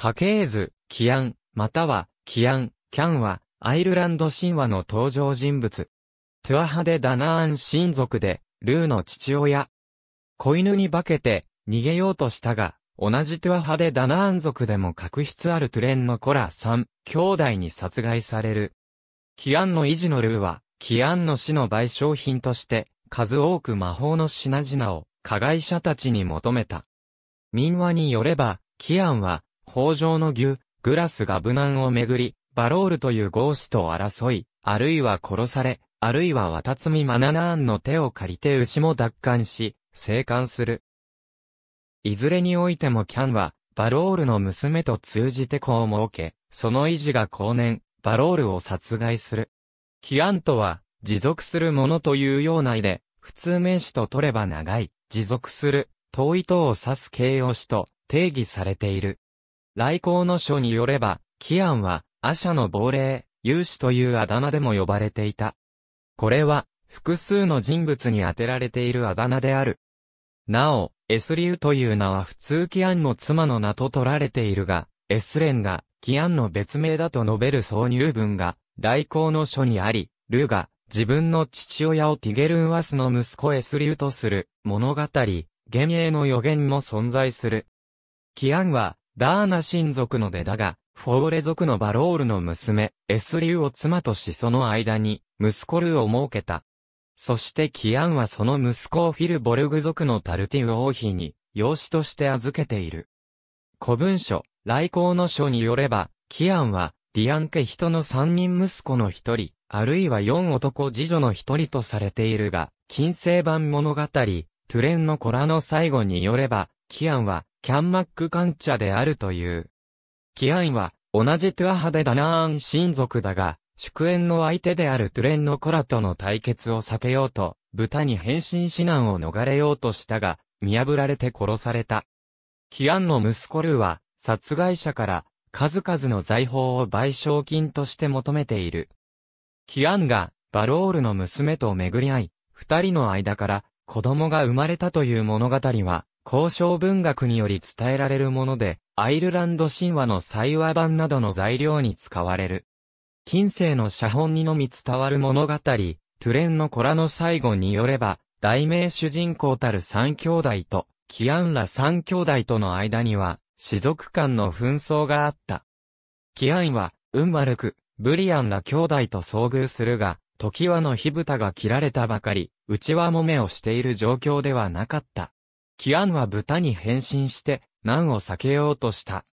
家系図、キアン、または、キアン、キャンは、アイルランド神話の登場人物。トゥアハデ・ダナーン親族で、ルーの父親。子犬に化けて、逃げようとしたが、同じトゥアハデ・ダナーン族でも確執あるトゥレンのコラ3、兄弟に殺害される。キアンの維持のルーは、キアンの死の賠償品として、数多く魔法の品々を、加害者たちに求めた。民話によれば、キアンは、北条の牛、グラスが無難をめぐり、バロールというゴーストを争い、あるいは殺され、あるいは渡積マナナーンの手を借りて牛も奪還し、生還する。いずれにおいてもキャンは、バロールの娘と通じて子を設け、その維持が後年、バロールを殺害する。キアンとは、持続するものというような意で、普通名詞と取れば長い、持続する、遠い等を指す形容詞と定義されている。来光の書によれば、キアンは、アシャの亡霊、勇士というあだ名でも呼ばれていた。これは、複数の人物に当てられているあだ名である。なお、エスリューという名は普通キアンの妻の名と取られているが、エスレンが、キアンの別名だと述べる挿入文が、来光の書にあり、ルが、自分の父親をティゲルンワスの息子エスリューとする、物語、幻影の予言も存在する。キアンは、ダーナ親族の出だが、フォーレ族のバロールの娘、エスリューを妻としその間に、息子ルーを設けた。そしてキアンはその息子をフィルボルグ族のタルティウ王妃に、養子として預けている。古文書、来航の書によれば、キアンは、ディアン家人の三人息子の一人、あるいは四男次女の一人とされているが、金星版物語、トゥレンのコラの最後によれば、キアンは、キャンマックカンチャであるという。キアンは、同じトゥアハでダナーン親族だが、祝宴の相手であるトゥレンのコラとの対決を避けようと、豚に変身指南を逃れようとしたが、見破られて殺された。キアンの息子ルーは、殺害者から、数々の財宝を賠償金として求めている。キアンが、バロールの娘と巡り合い、二人の間から、子供が生まれたという物語は、交渉文学により伝えられるもので、アイルランド神話の祭話版などの材料に使われる。近世の写本にのみ伝わる物語、トゥレンのコラの最後によれば、題名主人公たる三兄弟と、キアンら三兄弟との間には、士族間の紛争があった。キアンは、運悪く、ブリアンら兄弟と遭遇するが、時はの火蓋が切られたばかり、内輪はもめをしている状況ではなかった。キアンは豚に変身して、難を避けようとした。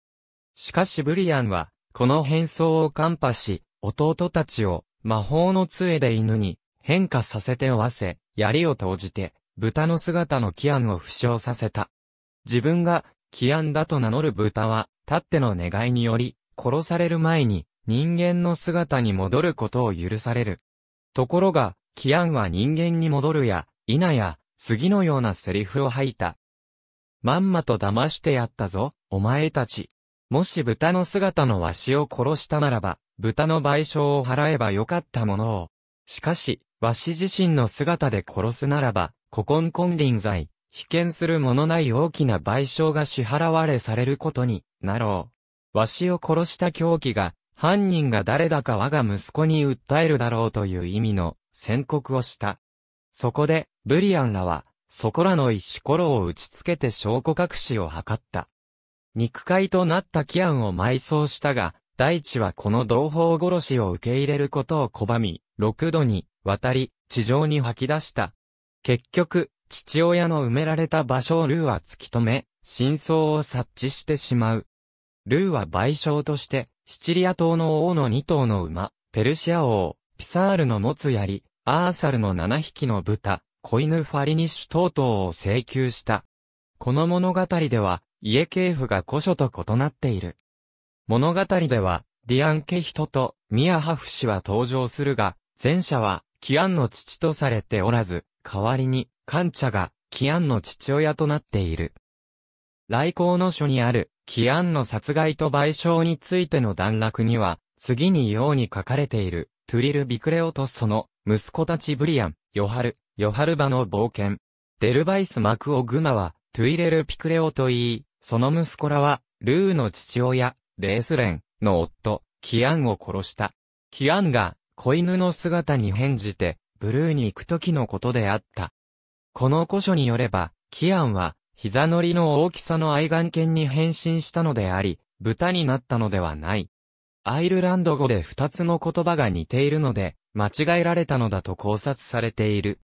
しかしブリアンは、この変装を看破し、弟たちを、魔法の杖で犬に、変化させて追わせ、槍を投じて、豚の姿のキアンを負傷させた。自分が、キアンだと名乗る豚は、たっての願いにより、殺される前に、人間の姿に戻ることを許される。ところが、キアンは人間に戻るや、否や、次のようなセリフを吐いた。まんまと騙してやったぞ、お前たち。もし豚の姿のわしを殺したならば、豚の賠償を払えばよかったものを。しかし、わし自身の姿で殺すならば、古今金輪際、被験するものない大きな賠償が支払われされることになろう。わしを殺した狂気が、犯人が誰だか我が息子に訴えるだろうという意味の宣告をした。そこで、ブリアンらは、そこらの石ころを打ちつけて証拠隠しを図った。肉塊となったキアンを埋葬したが、大地はこの同胞殺しを受け入れることを拒み、六度に渡り、地上に吐き出した。結局、父親の埋められた場所をルーは突き止め、真相を察知してしまう。ルーは賠償として、シチリア島の王の二頭の馬、ペルシア王、ピサールの持つ槍、アーサルの7匹の豚、子犬ファリニッシュ等々を請求した。この物語では、家系譜が古書と異なっている。物語では、ディアン家人とミアハフ氏は登場するが、前者は、キアンの父とされておらず、代わりに、カンチャが、キアンの父親となっている。来航の書にある、キアンの殺害と賠償についての段落には、次にように書かれている。トゥリル・ビクレオとその、息子たちブリアン、ヨハル、ヨハルバの冒険。デルバイス・マクオグマは、トゥイレル・ピクレオと言い、その息子らは、ルーの父親、レースレンの夫、キアンを殺した。キアンが、子犬の姿に変じて、ブルーに行く時のことであった。この古書によれば、キアンは、膝乗りの大きさの愛眼犬に変身したのであり、豚になったのではない。アイルランド語で二つの言葉が似ているので、間違えられたのだと考察されている。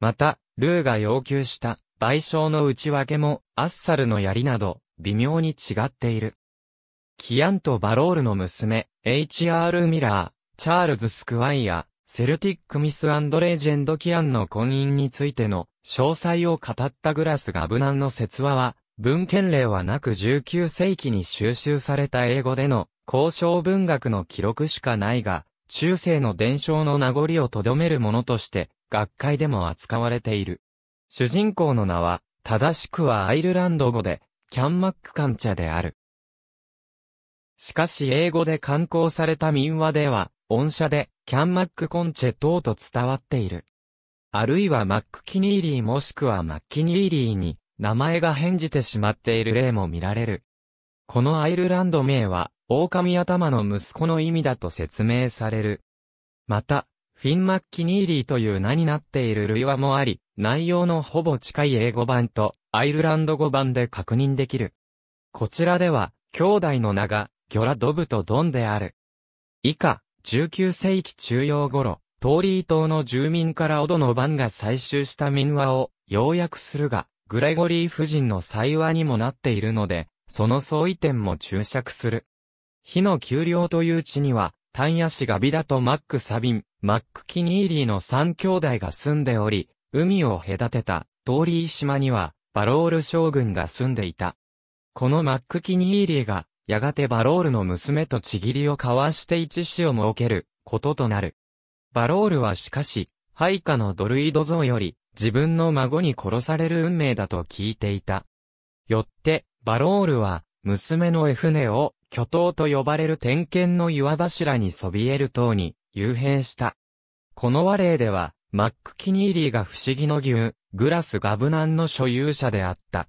また、ルーが要求した賠償の内訳も、アッサルの槍など、微妙に違っている。キアンとバロールの娘、H.R. ミラー、チャールズ・スクワイア、セルティック・ミス・アンド・レージェンド・キアンの婚姻についての詳細を語ったグラス・ガブナンの説話は、文献例はなく19世紀に収集された英語での交渉文学の記録しかないが、中世の伝承の名残をとどめるものとして、学会でも扱われている。主人公の名は、正しくはアイルランド語で、キャンマックカンチャである。しかし英語で刊行された民話では、音社で、キャンマックコンチェ等と伝わっている。あるいはマックキニーリーもしくはマッキニーリーに、名前が変じてしまっている例も見られる。このアイルランド名は、狼頭の息子の意味だと説明される。また、フィン・マッキニーリーという名になっている類話もあり、内容のほぼ近い英語版とアイルランド語版で確認できる。こちらでは、兄弟の名が、ギョラ・ドブとドンである。以下、19世紀中央頃、トーリー島の住民からオドの番が採集した民話を要約するが、グレゴリー夫人の祭話にもなっているので、その相違点も注釈する。火の丘陵という地には、ン野市ガビダとマック・サビン、マック・キニーリーの三兄弟が住んでおり、海を隔てた、トーリー島には、バロール将軍が住んでいた。このマック・キニーリーが、やがてバロールの娘とちぎりを交わして一子を設ける、こととなる。バロールはしかし、配下のドルイド像より、自分の孫に殺される運命だと聞いていた。よって、バロールは、娘のエフネを、巨塔と呼ばれる点検の岩柱にそびえる塔に、幽閉した。この和例では、マック・キニーリーが不思議の牛、グラス・ガブナンの所有者であった。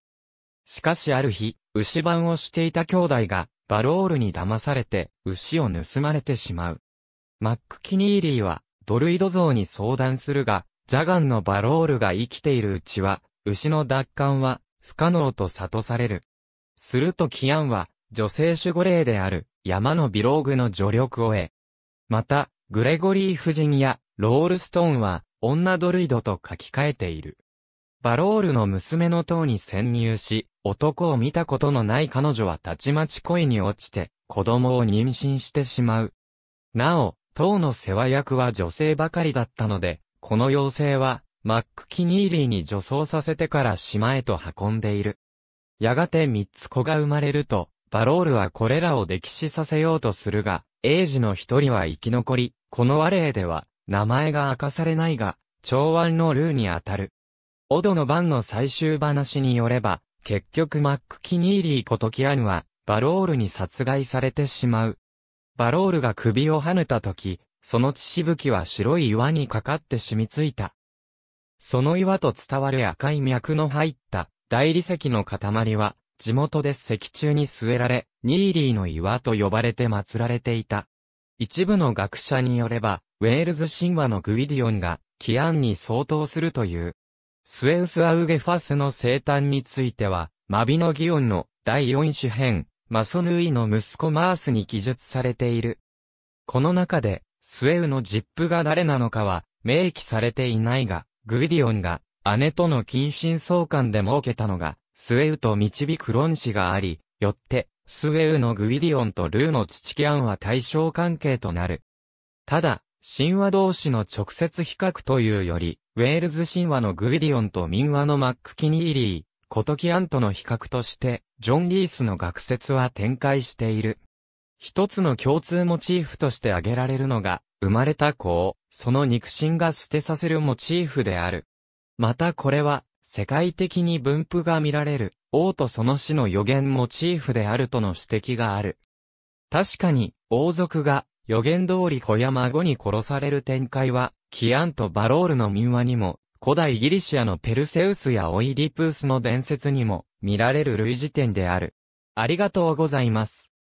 しかしある日、牛番をしていた兄弟が、バロールに騙されて、牛を盗まれてしまう。マック・キニーリーは、ドルイド像に相談するが、ジャガンのバロールが生きているうちは、牛の奪還は、不可能と悟される。するとキアンは、女性守護霊である山のビローグの助力を得。また、グレゴリー夫人やロールストーンは女ドルイドと書き換えている。バロールの娘の塔に潜入し、男を見たことのない彼女はたちまち恋に落ちて、子供を妊娠してしまう。なお、塔の世話役は女性ばかりだったので、この妖精は、マック・キニーリーに女装させてから島へと運んでいる。やがて三つ子が生まれると、バロールはこれらを歴史させようとするが、英治の一人は生き残り、この和例では、名前が明かされないが、長安のルーにあたる。オドの番の最終話によれば、結局マック・キニーリーことキアヌは、バロールに殺害されてしまう。バロールが首をはねた時、その血しぶきは白い岩にかかって染みついた。その岩と伝わる赤い脈の入った大理石の塊は、地元で石柱に据えられ、ニーリーの岩と呼ばれて祀られていた。一部の学者によれば、ウェールズ神話のグウィディオンが、キアンに相当するという。スエウス・アウゲファスの生誕については、マビノギオンの第4種編、マソヌイの息子マースに記述されている。この中で、スエウのジップが誰なのかは、明記されていないが、グウィディオンが、姉との近親相関で設けたのが、スエウと導く論子があり、よって、スエウのグウィディオンとルーの父キアンは対象関係となる。ただ、神話同士の直接比較というより、ウェールズ神話のグウィディオンと民話のマック・キニーリー、コトキアンとの比較として、ジョン・リースの学説は展開している。一つの共通モチーフとして挙げられるのが、生まれた子を、その肉親が捨てさせるモチーフである。またこれは、世界的に分布が見られる、王とその死の予言モチーフであるとの指摘がある。確かに、王族が予言通り子や孫に殺される展開は、キアンとバロールの民話にも、古代ギリシアのペルセウスやオイディプースの伝説にも見られる類似点である。ありがとうございます。